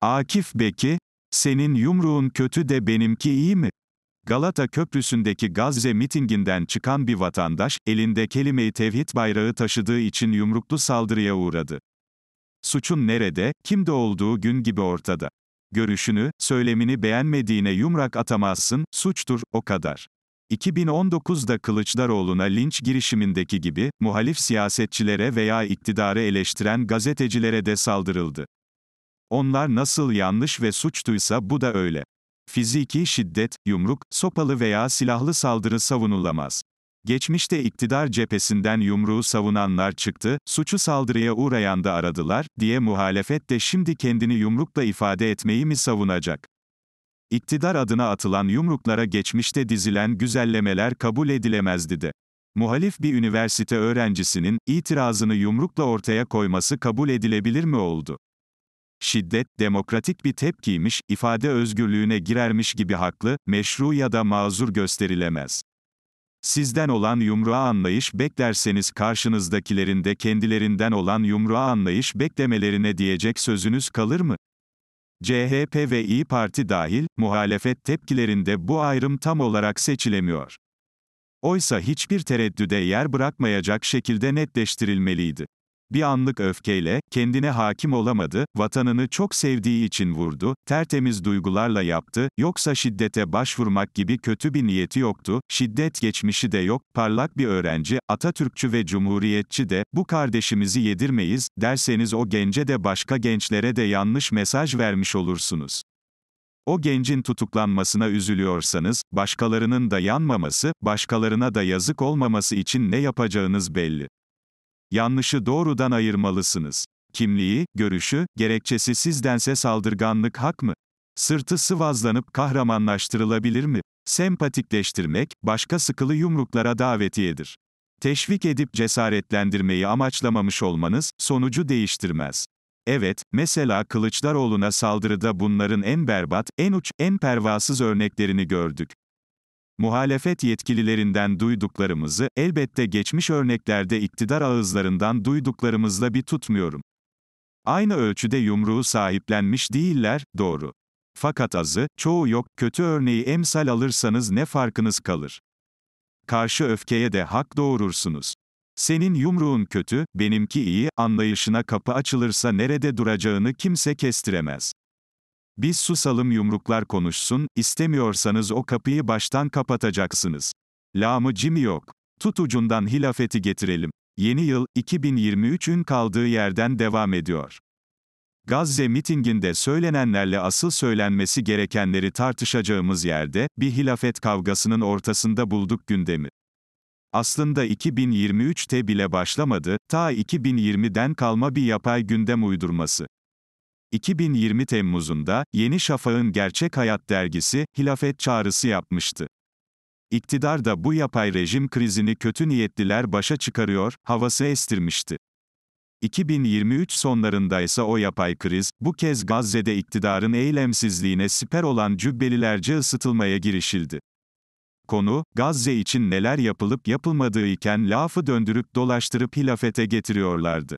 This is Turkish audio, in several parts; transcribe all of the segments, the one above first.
Akif Beki, senin yumruğun kötü de benimki iyi mi? Galata Köprüsü'ndeki Gazze mitinginden çıkan bir vatandaş, elinde kelime-i tevhid bayrağı taşıdığı için yumruklu saldırıya uğradı. Suçun nerede, kimde olduğu gün gibi ortada. Görüşünü, söylemini beğenmediğine yumrak atamazsın, suçtur, o kadar. 2019'da Kılıçdaroğlu'na linç girişimindeki gibi, muhalif siyasetçilere veya iktidarı eleştiren gazetecilere de saldırıldı. Onlar nasıl yanlış ve suçtuysa bu da öyle. Fiziki şiddet, yumruk, sopalı veya silahlı saldırı savunulamaz. Geçmişte iktidar cephesinden yumruğu savunanlar çıktı, suçu saldırıya uğrayan da aradılar, diye muhalefet de şimdi kendini yumrukla ifade etmeyi mi savunacak? İktidar adına atılan yumruklara geçmişte dizilen güzellemeler kabul edilemezdi de. Muhalif bir üniversite öğrencisinin, itirazını yumrukla ortaya koyması kabul edilebilir mi oldu? şiddet, demokratik bir tepkiymiş, ifade özgürlüğüne girermiş gibi haklı, meşru ya da mazur gösterilemez. Sizden olan yumruğa anlayış beklerseniz karşınızdakilerin de kendilerinden olan yumruğa anlayış beklemelerine diyecek sözünüz kalır mı? CHP ve İyi Parti dahil, muhalefet tepkilerinde bu ayrım tam olarak seçilemiyor. Oysa hiçbir tereddüde yer bırakmayacak şekilde netleştirilmeliydi. Bir anlık öfkeyle, kendine hakim olamadı, vatanını çok sevdiği için vurdu, tertemiz duygularla yaptı, yoksa şiddete başvurmak gibi kötü bir niyeti yoktu, şiddet geçmişi de yok, parlak bir öğrenci, Atatürkçü ve Cumhuriyetçi de, bu kardeşimizi yedirmeyiz, derseniz o gence de başka gençlere de yanlış mesaj vermiş olursunuz. O gencin tutuklanmasına üzülüyorsanız, başkalarının da yanmaması, başkalarına da yazık olmaması için ne yapacağınız belli. Yanlışı doğrudan ayırmalısınız. Kimliği, görüşü, gerekçesi sizdense saldırganlık hak mı? Sırtı sıvazlanıp kahramanlaştırılabilir mi? Sempatikleştirmek, başka sıkılı yumruklara davetiyedir. Teşvik edip cesaretlendirmeyi amaçlamamış olmanız, sonucu değiştirmez. Evet, mesela Kılıçdaroğlu'na saldırıda bunların en berbat, en uç, en pervasız örneklerini gördük. Muhalefet yetkililerinden duyduklarımızı, elbette geçmiş örneklerde iktidar ağızlarından duyduklarımızla bir tutmuyorum. Aynı ölçüde yumruğu sahiplenmiş değiller, doğru. Fakat azı, çoğu yok, kötü örneği emsal alırsanız ne farkınız kalır? Karşı öfkeye de hak doğurursunuz. Senin yumruğun kötü, benimki iyi, anlayışına kapı açılırsa nerede duracağını kimse kestiremez. Biz susalım yumruklar konuşsun, istemiyorsanız o kapıyı baştan kapatacaksınız. Lamı cimi yok. Tut ucundan hilafeti getirelim. Yeni yıl, 2023'ün kaldığı yerden devam ediyor. Gazze mitinginde söylenenlerle asıl söylenmesi gerekenleri tartışacağımız yerde, bir hilafet kavgasının ortasında bulduk gündemi. Aslında 2023'te bile başlamadı, ta 2020'den kalma bir yapay gündem uydurması. 2020 Temmuz'unda, Yeni Şafak'ın Gerçek Hayat dergisi, hilafet çağrısı yapmıştı. İktidar da bu yapay rejim krizini kötü niyetliler başa çıkarıyor, havası estirmişti. 2023 sonlarında ise o yapay kriz, bu kez Gazze'de iktidarın eylemsizliğine siper olan cübbelilerce ısıtılmaya girişildi. Konu, Gazze için neler yapılıp yapılmadığı iken lafı döndürüp dolaştırıp hilafete getiriyorlardı.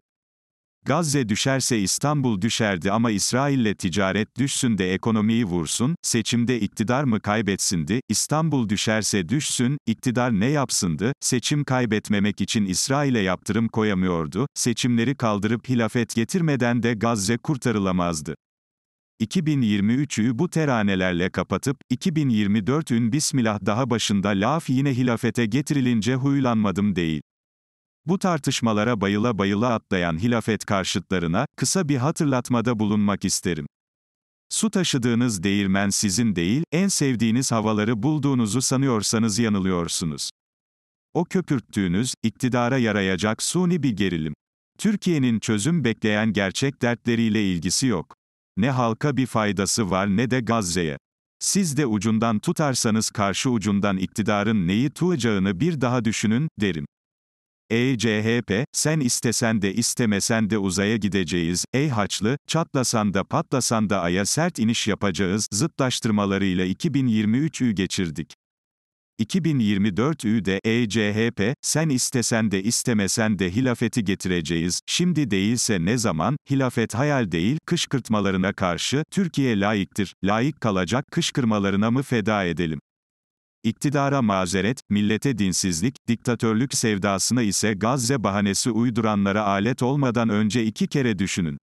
Gazze düşerse İstanbul düşerdi ama İsrail'le ticaret düşsün de ekonomiyi vursun, seçimde iktidar mı kaybetsindi, İstanbul düşerse düşsün, iktidar ne yapsındı, seçim kaybetmemek için İsrail'e yaptırım koyamıyordu, seçimleri kaldırıp hilafet getirmeden de Gazze kurtarılamazdı. 2023'ü bu teranelerle kapatıp, 2024'ün Bismillah daha başında laf yine hilafete getirilince huylanmadım değil. Bu tartışmalara bayıla bayıla atlayan hilafet karşıtlarına, kısa bir hatırlatmada bulunmak isterim. Su taşıdığınız değirmen sizin değil, en sevdiğiniz havaları bulduğunuzu sanıyorsanız yanılıyorsunuz. O köpürttüğünüz, iktidara yarayacak suni bir gerilim. Türkiye'nin çözüm bekleyen gerçek dertleriyle ilgisi yok. Ne halka bir faydası var ne de Gazze'ye. Siz de ucundan tutarsanız karşı ucundan iktidarın neyi tuğacağını bir daha düşünün, derim. ECHP, sen istesen de istemesen de uzaya gideceğiz, ey haçlı, çatlasan da patlasan da aya sert iniş yapacağız, zıtlaştırmalarıyla 2023'ü geçirdik. 2024'ü de ECHP, sen istesen de istemesen de hilafeti getireceğiz, şimdi değilse ne zaman, hilafet hayal değil, kışkırtmalarına karşı, Türkiye layıktır, layık kalacak kışkırmalarına mı feda edelim? İktidara mazeret, millete dinsizlik, diktatörlük sevdasına ise Gazze bahanesi uyduranlara alet olmadan önce iki kere düşünün.